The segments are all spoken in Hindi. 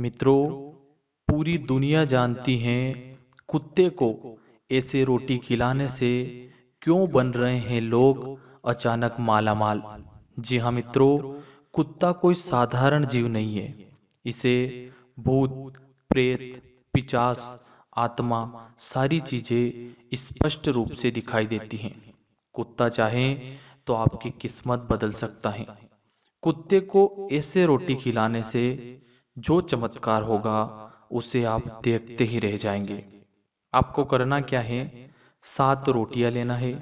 मित्रों पूरी दुनिया जानती है कुत्ते को ऐसे रोटी खिलाने से क्यों बन रहे हैं लोग अचानक मालामाल जी हाँ मित्रों कुत्ता कोई साधारण जीव नहीं है इसे भूत प्रेत पिचास आत्मा सारी चीजें स्पष्ट रूप से दिखाई देती हैं कुत्ता चाहे तो आपकी किस्मत बदल सकता है कुत्ते को ऐसे रोटी खिलाने से जो चमत्कार होगा उसे आप देखते ही रह जाएंगे आपको करना क्या है सात रोटियां लेना है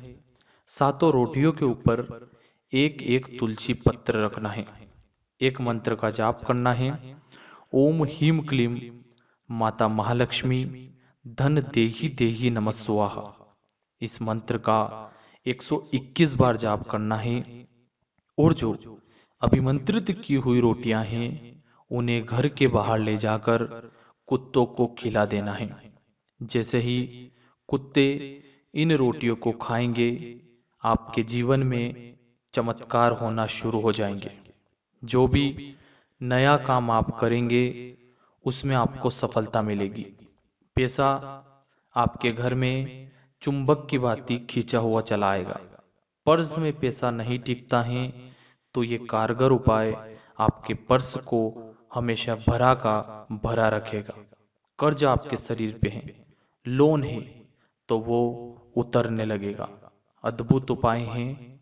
सातों रोटियों के ऊपर एक एक तुलसी पत्र रखना है एक मंत्र का जाप करना है ओम हीम क्लीम माता महालक्ष्मी धन देही देही नमस्वाह इस मंत्र का 121 बार जाप करना है और जो अभिमंत्रित की हुई रोटियां हैं उन्हें घर के बाहर ले जाकर कुत्तों को खिला देना है जैसे ही कुत्ते इन रोटियों को खाएंगे आपके जीवन में चमत्कार होना शुरू हो जाएंगे जो भी नया काम आप करेंगे उसमें आपको सफलता मिलेगी पैसा आपके घर में चुंबक की भांति खींचा हुआ चला आएगा पर्स में पैसा नहीं टिकता है तो ये कारगर उपाय आपके पर्स को हमेशा भरा का भरा रखेगा कर्ज आपके शरीर पे है लोन है तो वो उतरने लगेगा अद्भुत उपाय हैं